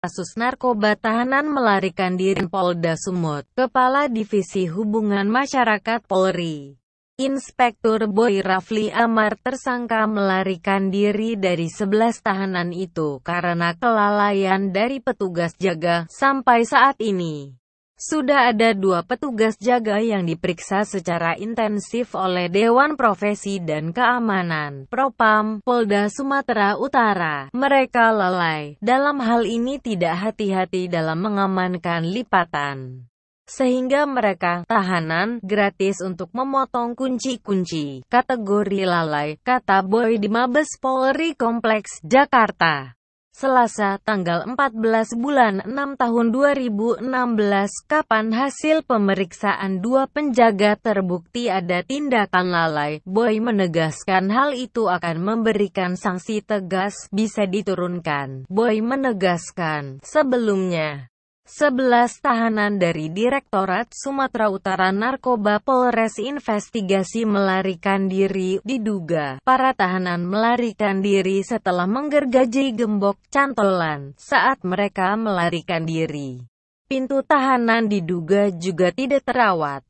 kasus narkoba tahanan melarikan diri Polda Sumut, Kepala Divisi Hubungan Masyarakat Polri. Inspektur Boy Rafli Amar tersangka melarikan diri dari sebelas tahanan itu karena kelalaian dari petugas jaga, sampai saat ini. Sudah ada dua petugas jaga yang diperiksa secara intensif oleh Dewan Profesi dan Keamanan, Propam, Polda Sumatera Utara. Mereka lalai, dalam hal ini tidak hati-hati dalam mengamankan lipatan sehingga mereka tahanan gratis untuk memotong kunci-kunci. Kategori lalai, kata Boy di Mabes Polri Kompleks, Jakarta. Selasa, tanggal 14 bulan 6 tahun 2016, kapan hasil pemeriksaan dua penjaga terbukti ada tindakan lalai, Boy menegaskan hal itu akan memberikan sanksi tegas, bisa diturunkan. Boy menegaskan, sebelumnya, 11 tahanan dari Direktorat Sumatera Utara Narkoba Polres investigasi melarikan diri, diduga para tahanan melarikan diri setelah menggergaji gembok cantolan saat mereka melarikan diri. Pintu tahanan diduga juga tidak terawat.